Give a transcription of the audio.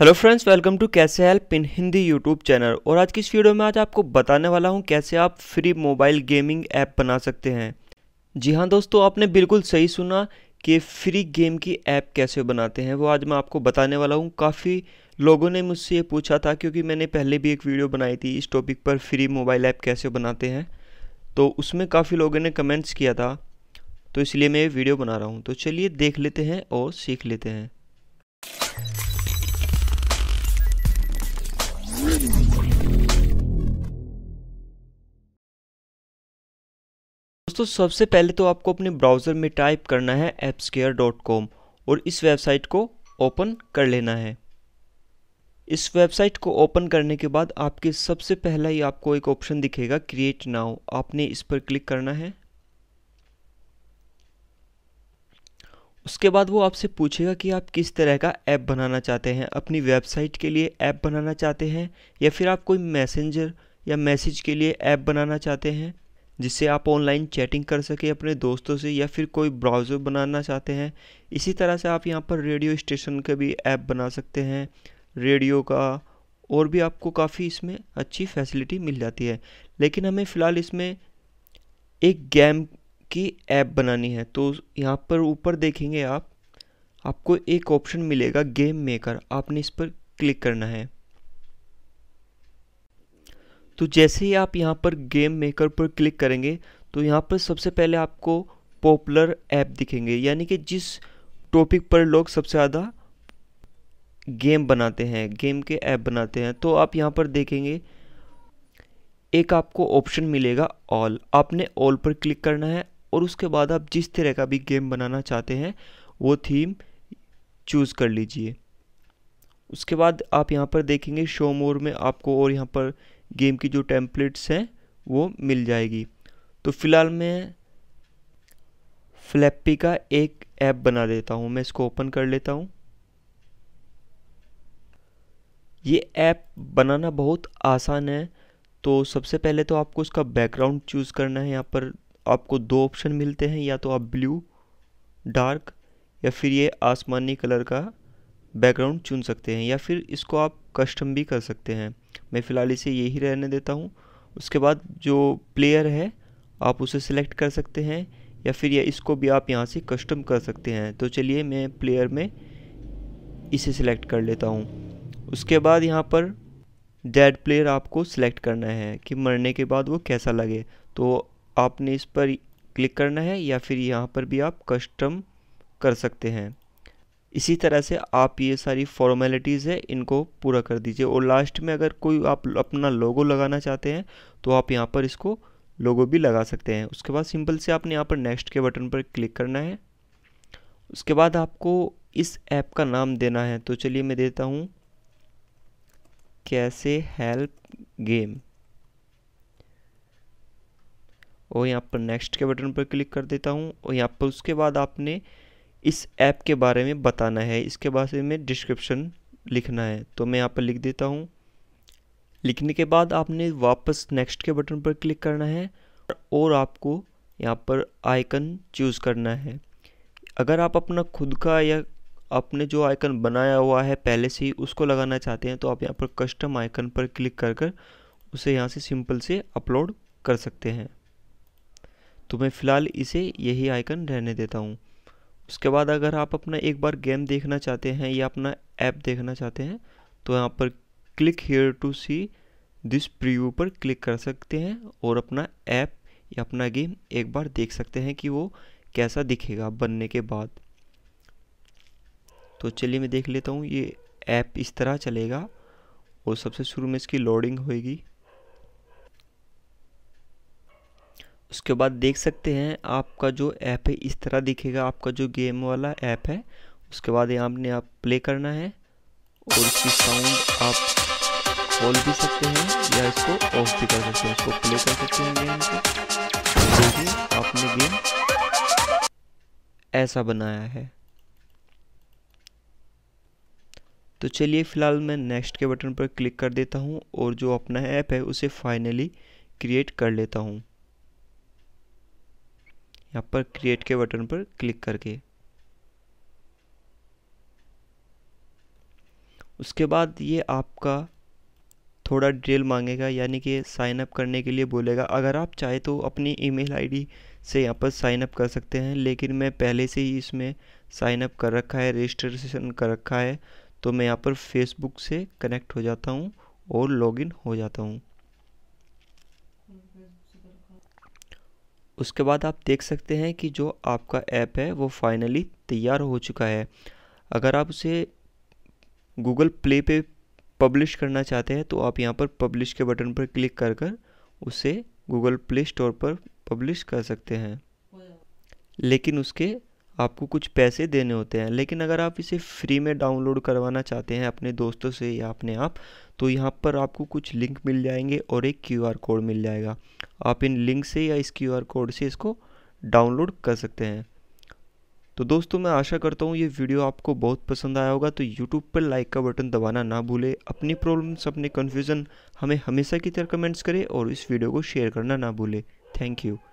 hello friends welcome to कैसे help in Hindi YouTube channel और आज की इस वीडियो में आज आपको बताने वाला हूं कैसे आप फ्री मोबाइल गेमिंग ऐप बना सकते हैं जी हां दोस्तों आपने बिल्कुल सही सुना कि फ्री गेम की ऐप कैसे बनाते हैं वो आज मैं आपको बताने वाला हूं काफ़ी लोगों ने मुझसे ये पूछा था क्योंकि मैंने पहले भी एक वीडियो बनाई थी इस टॉपिक पर फ्री मोबाइल ऐप कैसे बनाते हैं तो उसमें काफ़ी लोगों ने कमेंट्स किया था तो इसलिए मैं ये वीडियो बना रहा हूँ तो चलिए देख लेते हैं और सीख लेते हैं दोस्तों सबसे पहले तो आपको अपने ब्राउज़र में टाइप करना है एप्सकेयर डॉट कॉम और इस वेबसाइट को ओपन कर लेना है इस वेबसाइट को ओपन करने के बाद आपके सबसे पहला ही आपको एक ऑप्शन दिखेगा क्रिएट नाउ आपने इस पर क्लिक करना है उसके बाद वो आपसे पूछेगा कि आप किस तरह का ऐप बनाना चाहते हैं अपनी वेबसाइट के लिए ऐप बनाना चाहते हैं या फिर आप कोई मैसेंजर या मैसेज के लिए ऐप बनाना चाहते हैं जिससे आप ऑनलाइन चैटिंग कर सकें अपने दोस्तों से या फिर कोई ब्राउज़र बनाना चाहते हैं इसी तरह से आप यहाँ पर रेडियो स्टेशन का भी ऐप बना सकते हैं रेडियो का और भी आपको काफ़ी इसमें अच्छी फैसिलिटी मिल जाती है लेकिन हमें फ़िलहाल इसमें एक गेम की ऐप बनानी है तो यहाँ पर ऊपर देखेंगे आप आपको एक ऑप्शन मिलेगा गेम मेकर आपने इस पर क्लिक करना है तो जैसे ही आप यहाँ पर गेम मेकर पर क्लिक करेंगे तो यहाँ पर सबसे पहले आपको पॉपुलर ऐप दिखेंगे यानी कि जिस टॉपिक पर लोग सबसे ज़्यादा गेम बनाते हैं गेम के ऐप बनाते हैं तो आप यहाँ पर देखेंगे एक आपको ऑप्शन मिलेगा ऑल आपने ऑल पर क्लिक करना है और उसके बाद आप जिस तरह का भी गेम बनाना चाहते हैं वो थीम चूज़ कर लीजिए उसके बाद आप यहाँ पर देखेंगे शो मोर में आपको और यहाँ पर गेम की जो टेम्पलेट्स हैं वो मिल जाएगी तो फ़िलहाल मैं फ्लैपी का एक ऐप बना देता हूँ मैं इसको ओपन कर लेता हूँ ये ऐप बनाना बहुत आसान है तो सबसे पहले तो आपको उसका बैकग्राउंड चूज़ करना है यहाँ पर आपको दो ऑप्शन मिलते हैं या तो आप ब्लू डार्क या फिर ये आसमानी कलर का बैकग्राउंड चुन सकते हैं या फिर इसको आप कस्टम भी कर सकते हैं मैं फ़िलहाल इसे यही रहने देता हूँ उसके बाद जो प्लेयर है आप उसे सिलेक्ट कर सकते हैं या फिर या इसको भी आप यहाँ से कस्टम कर सकते हैं तो चलिए मैं प्लेयर में इसे सिलेक्ट कर लेता हूँ उसके बाद यहाँ पर डेड प्लेयर आपको सिलेक्ट करना है कि मरने के बाद वो कैसा लगे तो आपने इस पर क्लिक करना है या फिर यहाँ पर भी आप कस्टम कर सकते हैं इसी तरह से आप ये सारी फॉर्मेलिटीज़ है इनको पूरा कर दीजिए और लास्ट में अगर कोई आप अपना लोगो लगाना चाहते हैं तो आप यहाँ पर इसको लोगो भी लगा सकते हैं उसके बाद सिंपल से आपने यहाँ पर नेक्स्ट के बटन पर क्लिक करना है उसके बाद आपको इस ऐप का नाम देना है तो चलिए मैं देता हूँ कैसे हेल्प गेम और यहाँ पर नेक्स्ट के बटन पर क्लिक कर देता हूँ और यहाँ पर उसके बाद आपने इस ऐप के बारे में बताना है इसके बाद में डिस्क्रिप्शन लिखना है तो मैं यहाँ पर लिख देता हूँ लिखने के बाद आपने वापस नेक्स्ट के बटन पर क्लिक करना है और आपको यहाँ पर आइकन चूज़ करना है अगर आप अपना खुद का या आपने जो आइकन बनाया हुआ है पहले से ही उसको लगाना चाहते हैं तो आप यहाँ पर कस्टम आइकन पर क्लिक कर कर उसे यहाँ से सिंपल से अपलोड कर सकते हैं तो मैं फ़िलहाल इसे यही आइकन रहने देता हूँ उसके बाद अगर आप अपना एक बार गेम देखना चाहते हैं या अपना ऐप देखना चाहते हैं तो यहाँ पर click here to see this preview पर क्लिक कर सकते हैं और अपना ऐप या अपना गेम एक बार देख सकते हैं कि वो कैसा दिखेगा बनने के बाद तो चलिए मैं देख लेता हूँ ये ऐप इस तरह चलेगा और सबसे शुरू में इसकी लोडिंग होएगी उसके बाद देख सकते हैं आपका जो ऐप है इस तरह दिखेगा आपका जो गेम वाला ऐप है उसके बाद यहाँ आपने आप प्ले करना है और इसकी साउंड आप खोल भी सकते हैं या इसको ऑफ भी कर सकते हैं इसको प्ले कर सकते हैं गेम को देखिए आपने गेम ऐसा बनाया है तो चलिए फ़िलहाल मैं नेक्स्ट के बटन पर क्लिक कर देता हूँ और जो अपना ऐप है उसे फाइनली क्रिएट कर लेता हूँ यहाँ पर क्रिएट के बटन पर क्लिक करके उसके बाद ये आपका थोड़ा डिटेल मांगेगा यानी कि साइन अप करने के लिए बोलेगा अगर आप चाहे तो अपनी ईमेल आईडी से यहाँ पर साइन अप कर सकते हैं लेकिन मैं पहले से ही इसमें साइन अप कर रखा है रजिस्ट्रेशन कर रखा है तो मैं यहाँ पर फेसबुक से कनेक्ट हो जाता हूँ और लॉगिन हो जाता हूँ उसके बाद आप देख सकते हैं कि जो आपका ऐप है वो फाइनली तैयार हो चुका है अगर आप उसे गूगल प्ले पे पब्लिश करना चाहते हैं तो आप यहाँ पर पब्लिश के बटन पर क्लिक कर कर उसे गूगल प्ले स्टोर पर पब्लिश कर सकते हैं लेकिन उसके आपको कुछ पैसे देने होते हैं लेकिन अगर आप इसे फ्री में डाउनलोड करवाना चाहते हैं अपने दोस्तों से या अपने आप तो यहाँ पर आपको कुछ लिंक मिल जाएंगे और एक क्यूआर कोड मिल जाएगा आप इन लिंक से या इस क्यू कोड से इसको डाउनलोड कर सकते हैं तो दोस्तों मैं आशा करता हूँ ये वीडियो आपको बहुत पसंद आया होगा तो यूट्यूब पर लाइक का बटन दबाना ना भूले अपनी प्रॉब्लम्स अपने कन्फ्यूज़न हमें हमेशा की तरह कमेंट्स करें और इस वीडियो को शेयर करना ना भूले थैंक यू